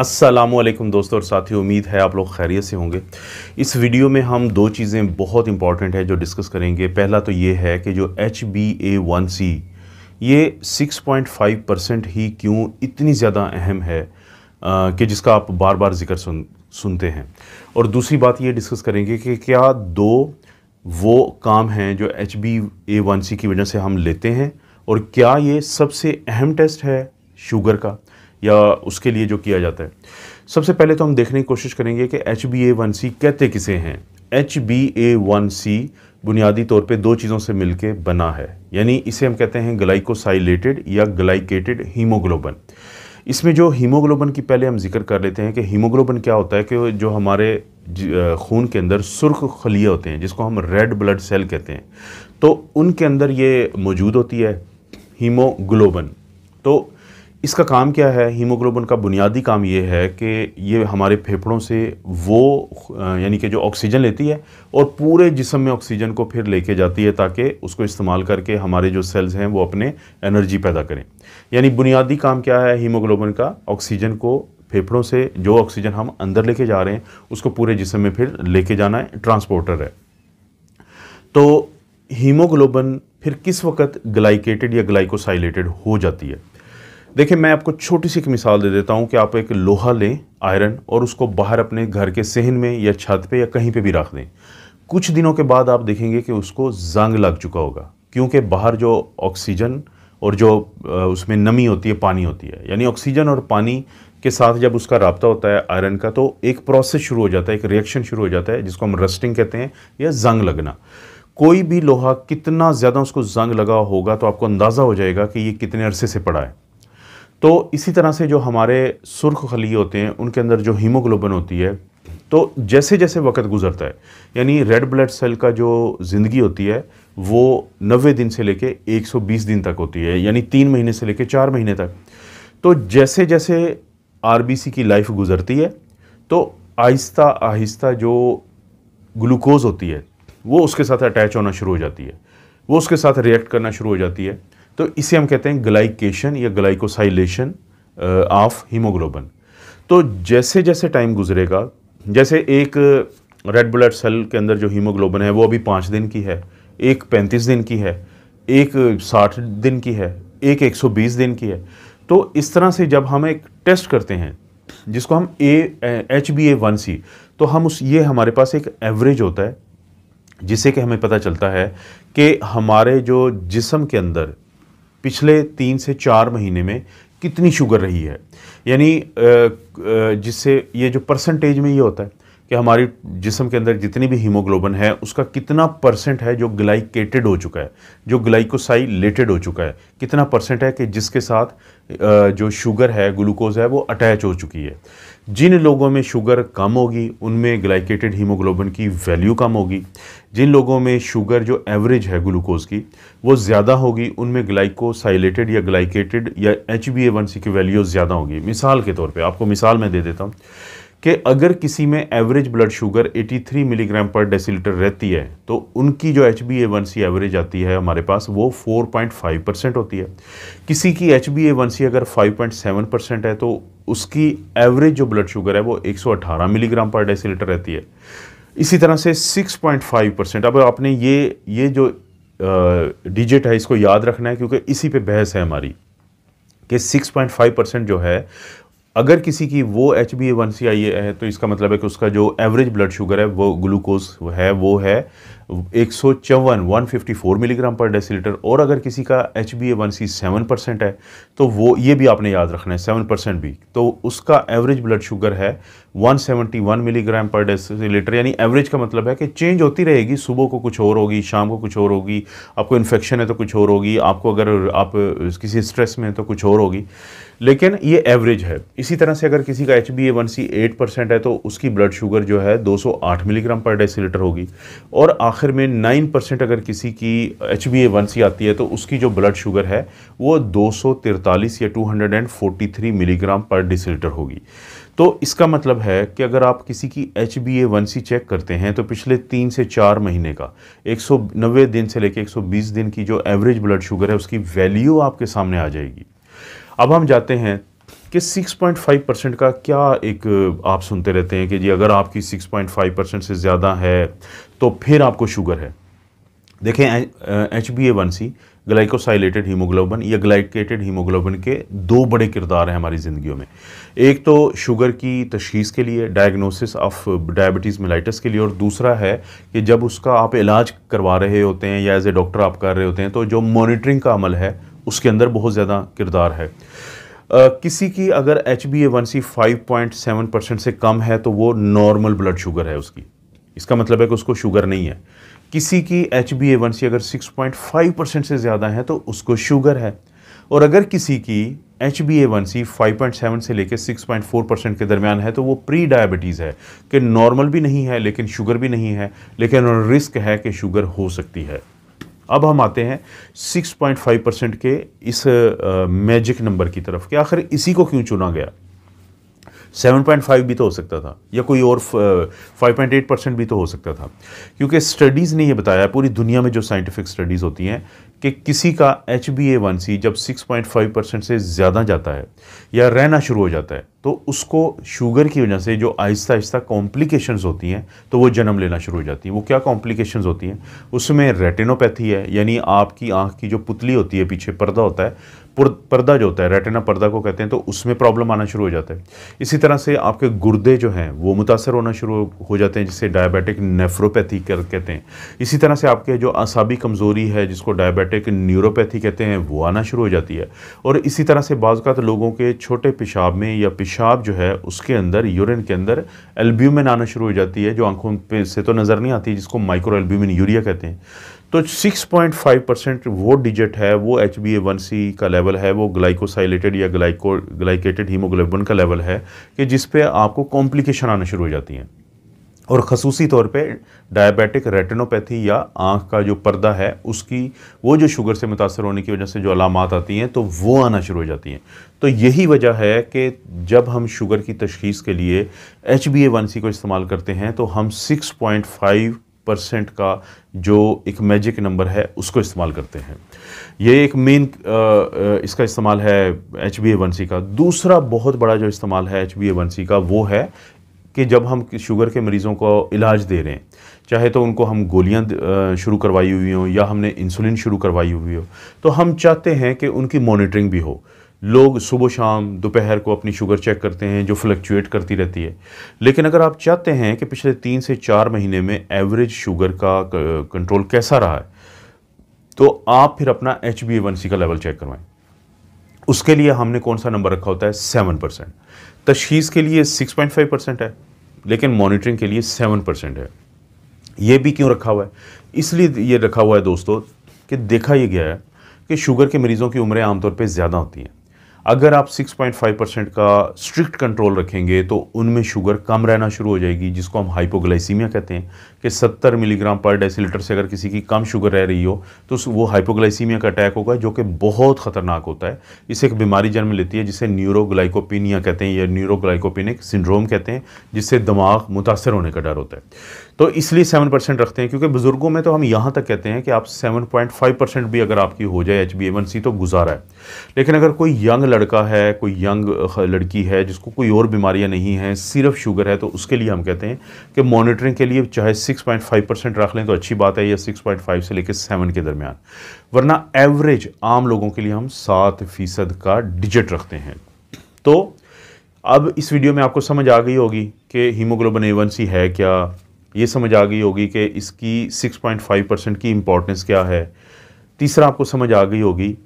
असलम दोस्तों और साथियों उम्मीद है आप लोग खैरियत से होंगे इस वीडियो में हम दो चीज़ें बहुत इंपॉर्टेंट है जो डिस्कस करेंगे पहला तो ये है कि जो H B A one C ये 6.5 परसेंट ही क्यों इतनी ज़्यादा अहम है कि जिसका आप बार बार जिक्र सुन सुनते हैं और दूसरी बात ये डिस्कस करेंगे कि क्या दो वो काम हैं जो H B A one C की वजह से हम लेते हैं और क्या ये सबसे अहम टेस्ट है शुगर का या उसके लिए जो किया जाता है सबसे पहले तो हम देखने की कोशिश करेंगे कि H B A one C कहते किसे हैं H B A one C बुनियादी तौर पे दो चीज़ों से मिलके बना है यानी इसे हम कहते हैं ग्लाइकोसाइलेटेड या ग्लाइकेटेड हीमोग्लोबन इसमें जो हीमोग्लोबन की पहले हम जिक्र कर लेते हैं कि हीमोग्लोबन क्या होता है कि जो हमारे खून के अंदर सुर्ख खलिए होते हैं जिसको हम रेड ब्लड सेल कहते हैं तो उनके अंदर ये मौजूद होती है हीमोग्लोबन तो इसका काम क्या है हीमोग्लोबिन का बुनियादी काम ये है कि ये हमारे फेफड़ों से वो यानी कि जो ऑक्सीजन लेती है और पूरे जिसम में ऑक्सीजन को फिर लेके जाती है ताकि उसको इस्तेमाल करके हमारे जो सेल्स हैं वो अपने एनर्जी पैदा करें यानी बुनियादी काम क्या है हीमोग्लोबिन का ऑक्सीजन को फेफड़ों से जो ऑक्सीजन हम अंदर लेके जा रहे हैं उसको पूरे जिसम में फिर लेके जाना है ट्रांसपोर्टर है तो हीमोग्लोबिन फिर किस वक्त ग्लाइकेटेड या ग्लाइकोसाइलेटेड हो जाती है देखिए मैं आपको छोटी सी एक मिसाल दे देता हूँ कि आप एक लोहा लें आयरन और उसको बाहर अपने घर के सहन में या छत पे या कहीं पे भी रख दें कुछ दिनों के बाद आप देखेंगे कि उसको जंग लग चुका होगा क्योंकि बाहर जो ऑक्सीजन और जो उसमें नमी होती है पानी होती है यानी ऑक्सीजन और पानी के साथ जब उसका रबता होता है आयरन का तो एक प्रोसेस शुरू हो जाता है एक रिएक्शन शुरू हो जाता है जिसको हम रस्टिंग कहते हैं या जंग लगना कोई भी लोहा कितना ज़्यादा उसको जंग लगा होगा तो आपको अंदाज़ा हो जाएगा कि ये कितने अरसे से पड़ा है तो इसी तरह से जो हमारे सुर्ख खली होते हैं उनके अंदर जो हीमोग्लोबिन होती है तो जैसे जैसे वक्त गुजरता है यानी रेड ब्लड सेल का जो ज़िंदगी होती है वो नबे दिन से लेके 120 दिन तक होती है यानी तीन महीने से लेके चार महीने तक तो जैसे जैसे आर की लाइफ गुजरती है तो आहिस्ता आहिस्ता जो ग्लूकोज़ होती है वो उसके साथ अटैच होना शुरू हो जाती है वो उसके साथ रिएक्ट करना शुरू हो जाती है तो इसे हम कहते हैं ग्लाइकेशन या ग्लाइकोसाइलेशन ऑफ हीमोग्लोबन तो जैसे जैसे टाइम गुजरेगा जैसे एक रेड ब्लड सेल के अंदर जो हीमोग्लोबन है वो अभी पाँच दिन की है एक पैंतीस दिन की है एक uh, साठ दिन की है एक एक सौ बीस दिन की है तो इस तरह से जब हम एक टेस्ट करते हैं जिसको हम A H B A one C तो हम उस ये हमारे पास एक एवरेज होता है जिससे कि हमें पता चलता है कि हमारे जो जिसम के अंदर पिछले तीन से चार महीने में कितनी शुगर रही है यानी जिससे ये जो परसेंटेज में ये होता है कि हमारी जिसम के अंदर जितनी भी हीमोग्लोबिन है उसका कितना परसेंट है जो ग्लाइकेटेड हो चुका है जो ग्लाइकोसाइलेटेड हो चुका है कितना परसेंट है कि जिसके साथ जो शुगर है ग्लूकोज है वो अटैच हो चुकी है जिन लोगों में शुगर कम होगी उनमें ग्लाइकेटेड हीमोग्लोबिन की वैल्यू कम होगी जिन लोगों में शुगर जो एवरेज है ग्लूकोज की वो ज़्यादा होगी उनमें ग्लाइकोसाइलेटेड या ग्लाइकेटेड या H B A one C की वैल्यू ज़्यादा होगी मिसाल के तौर पे आपको मिसाल मैं दे देता हूँ कि अगर किसी में एवरेज ब्लड शुगर 83 मिलीग्राम पर डेसीलीटर रहती है तो उनकी जो H B A one C average आती है हमारे पास वो 4.5 परसेंट होती है किसी की H B A one C अगर 5.7 परसेंट है तो उसकी एवरेज जो ब्लड शुगर है वो 118 मिलीग्राम पर डेसीलीटर रहती है इसी तरह से 6.5 परसेंट अब आपने ये ये जो डिजिट है इसको याद रखना है क्योंकि इसी पे बहस है हमारी कि 6.5 परसेंट जो है अगर किसी की वो H B A one C आई ए है तो इसका मतलब है कि उसका जो एवरेज ब्लड शुगर है वो ग्लूकोज है वो है एक सौ चौवन वन फिफ्टी फोर मिलीग्राम पर डेसीलीटर और अगर किसी का H B A one C seven percent है तो वो ये भी आपने याद रखना है सेवन परसेंट भी तो उसका एवरेज ब्लड शुगर है वन सेवेंटी वन मिलीग्राम पर डेसीलीटर यानी एवरेज का मतलब है कि चेंज होती रहेगी सुबह को कुछ और होगी शाम को कुछ और होगी आपको इन्फेक्शन है तो कुछ और होगी आपको अगर आप किसी स्ट्रेस में तो कुछ और होगी लेकिन ये एवरेज है इसी तरह से अगर किसी का H B A one C eight percent है तो उसकी ब्लड शुगर जो है दो सौ आठ मिलीग्राम पर डेसीलीटर होगी और आखिर आखिर में नाइन परसेंट अगर किसी की H B A one C आती है तो उसकी जो ब्लड शुगर है वो दो सौ तिरतालीस या two hundred and forty three milligram पर डिसलीटर होगी तो इसका मतलब है कि अगर आप किसी की H B A one C check करते हैं तो पिछले तीन से चार महीने का एक सौ नब्बे दिन से लेकर एक सौ बीस दिन की जो एवरेज ब्लड शुगर है उसकी वैल्यू आपके सामने आ जाएगी अब हम जाते हैं कि 6.5 परसेंट का क्या एक आप सुनते रहते हैं कि जी अगर आपकी 6.5 परसेंट से ज़्यादा है तो फिर आपको शुगर है देखें H B A one C glycosylated haemoglobin या ग्लाइकेटेड हीमोग्लोबिन के दो बड़े किरदार हैं हमारी ज़िंदगी में एक तो शुगर की तशीस के लिए डायग्नोसिस ऑफ डायबिटीज़ मिलाइटस के लिए और दूसरा है कि जब उसका आप इलाज करवा रहे होते हैं या एज ए डॉक्टर आप कर रहे होते हैं तो जो मॉनिटरिंग का अमल है उसके अंदर बहुत ज़्यादा किरदार है Uh, किसी की अगर H B A one C five point seven percent से कम है तो वो नॉर्मल ब्लड शुगर है उसकी इसका मतलब है कि उसको शुगर नहीं है किसी की एच बी सी अगर 6.5 परसेंट से ज़्यादा है तो उसको शुगर है और अगर किसी की H B A one C five point seven से लेकर सिक्स पॉइंट फोर परसेंट के दरमियान है तो वो प्री डायबिटीज़ है कि नॉर्मल भी नहीं है लेकिन शुगर भी नहीं है लेकिन रिस्क है कि शुगर हो सकती है अब हम आते हैं 6.5 परसेंट के इस मैजिक नंबर की तरफ कि आखिर इसी को क्यों चुना गया 7.5 भी तो हो सकता था या कोई और 5.8 परसेंट भी तो हो सकता था क्योंकि स्टडीज़ ने ये बताया पूरी दुनिया में जो साइंटिफिक स्टडीज़ होती हैं कि किसी का H B A one C जब 6.5 परसेंट से ज़्यादा जाता है या रहना शुरू हो जाता है तो उसको शुगर की वजह से जो आहिस्ता आहिस्ता कॉम्प्लिकेशंस होती हैं तो वो जन्म लेना शुरू हो जाती हैं वो क्या कॉम्प्लिकेशंस होती हैं उसमें रेटिनोपैथी है यानी आपकी आँख की जो पुतली होती है पीछे पर्दा होता है पर्दा जो होता है रेटिना पर्दा को कहते हैं तो उसमें प्रॉब्लम आना शुरू हो जाता है इसी तरह से आपके गुर्दे जो हैं वो मुतासर होना शुरू हो जाते हैं जिसे डायबिटिक नेफ्रोपैथी कर कहते हैं इसी तरह से आपके जो असाबी कमज़ोरी है जिसको डायबिटिक न्यूरोपैथी कहते हैं वो आना शुरू हो जाती है और इसी तरह से बाज़ात लोगों के छोटे पेशाब में या पेशाब जो है उसके अंदर यूरिन के अंदर एल्ब्यूमिन आना शुरू हो जाती है जो आंखों से तो नज़र नहीं आती जिसको माइक्रो एल्ब्यूमिन यूरिया कहते हैं तो 6.5 परसेंट वो डिजिट है वो H B A one C का लेवल है वो ग्लाइकोसाइलेटेड या ग्लाइको ग्लाइकेटेड हीमोग्लोबिन का लेवल है कि जिस पे आपको कॉम्प्लिकेशन आना शुरू हो जाती हैं और खसूसी तौर पे डायबिटिक रेटिनोपैथी या आँख का जो पर्दा है उसकी वो जो शुगर से मुतासर होने की वजह से जो अलामत आती हैं तो वो आना शुरू हो जाती हैं तो यही वजह है कि जब हम शुगर की तशखीस के लिए H B A one C को इस्तेमाल करते हैं तो हम सिक्स पॉइंट फाइव परसेंट का जो एक मैजिक नंबर है उसको इस्तेमाल करते हैं ये एक मेन इसका इस्तेमाल है H B A one C का दूसरा बहुत बड़ा जो इस्तेमाल है H B A one C का वो है कि जब हम शुगर के मरीज़ों को इलाज दे रहे हैं चाहे तो उनको हम गोलियां शुरू करवाई हुई हों या हमने इंसुलिन शुरू करवाई हुई हो तो हम चाहते हैं कि उनकी मॉनिटरिंग भी हो लोग सुबह शाम दोपहर को अपनी शुगर चेक करते हैं जो फ्लक्चुएट करती रहती है लेकिन अगर आप चाहते हैं कि पिछले तीन से चार महीने में एवरेज शुगर का कंट्रोल कैसा रहा है तो आप फिर अपना एच बी वन सी का लेवल चेक करवाएं उसके लिए हमने कौन सा नंबर रखा होता है सेवन परसेंट तशीस के लिए सिक्स पॉइंट फाइव परसेंट है लेकिन मॉनिटरिंग के लिए सेवन परसेंट है ये भी क्यों रखा हुआ है इसलिए ये रखा हुआ है दोस्तों कि देखा यह गया है कि शुगर के मरीज़ों की उम्रें आमतौर पर ज़्यादा होती हैं अगर आप 6.5 परसेंट का स्ट्रिक्ट कंट्रोल रखेंगे तो उनमें शुगर कम रहना शुरू हो जाएगी जिसको हम हाइपोग्लाइसीमिया कहते हैं कि 70 मिलीग्राम पर डेसीलीटर से अगर किसी की कम शुगर रह रही हो तो वो हाइपोग्लाइसीमिया का अटैक होगा जो कि बहुत ख़तरनाक होता है इसे एक बीमारी जन्म लेती है जिसे न्यूरोग्लाइकोपिनिया कहते हैं या न्यूरोग्लाइकोपिनिक सिंड्रोम कहते हैं जिससे दिमाग मुतासर होने का डर होता है तो इसलिए सेवन परसेंट रखते हैं क्योंकि बुज़ुर्गों में तो हम यहाँ तक कहते हैं कि आप सेवन पॉइंट फाइव परसेंट भी अगर आपकी हो जाए एच बी ए सी तो गुजारा है लेकिन अगर कोई यंग लड़का है कोई यंग लड़की है जिसको कोई और बीमारियां नहीं हैं सिर्फ शुगर है तो उसके लिए हम कहते हैं कि मॉनिटरिंग के लिए चाहे 6.5 परसेंट रख लें तो अच्छी बात है या 6.5 से लेकर 7 के दरमियान वरना एवरेज आम लोगों के लिए हम सात फ़ीसद का डिजिट रखते हैं तो अब इस वीडियो में आपको समझ आ गई होगी कि हीमोग्लोबिन ए है क्या ये समझ आ गई होगी कि इसकी फाइव परसेंट की इम्पोर्टेंस क्या है तीसरा आपको समझ आ गई होगी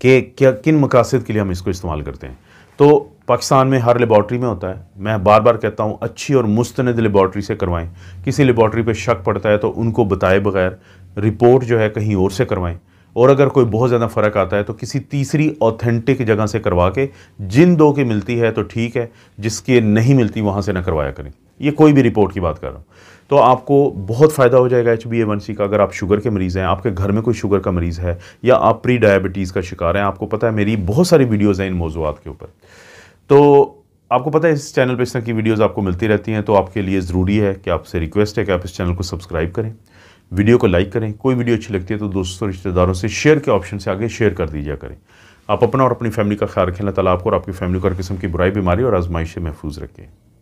कि क्या किन मकासद के लिए हम इसको इस्तेमाल करते हैं तो पाकिस्तान में हर लेबॉट्री में होता है मैं बार बार कहता हूँ अच्छी और मुस्तंद लेबॉर्ट्री से करवाएं किसी लेबॉर्ट्री पे शक पड़ता है तो उनको बताए बगैर रिपोर्ट जो है कहीं और से करवाएं और अगर कोई बहुत ज़्यादा फ़र्क आता है तो किसी तीसरी ऑथेंटिक जगह से करवा के जिन दो की मिलती है तो ठीक है जिसके नहीं मिलती वहाँ से ना करवाया करें ये कोई भी रिपोर्ट की बात कर रहा हूँ तो आपको बहुत फ़ायदा हो जाएगा एच बी का अगर आप शुगर के मरीज़ हैं आपके घर में कोई शुगर का मरीज़ है या आप प्री डायबिटीज़ का शिकार हैं आपको पता है मेरी बहुत सारी वीडियोज़ हैं इन मौजूद के ऊपर तो आपको पता है इस चैनल पर इस तरह की वीडियोस आपको मिलती रहती हैं तो आपके लिए ज़रूरी है कि आपसे रिक्वेस्ट है कि आप इस चैनल को सब्सक्राइब करें वीडियो को लाइक करें कोई वीडियो अच्छी लगती है तो दोस्तों रिश्तेदारों से शेयर के ऑप्शन से आगे शेयर कर दीजिए करें आप अपना और अपनी फैमिली का ख्याल रखें अल्लाह ताला आपको और आपकी फैमिली को हर किस्म की बुराई बीमारी और आजमाइश से महफूज रखें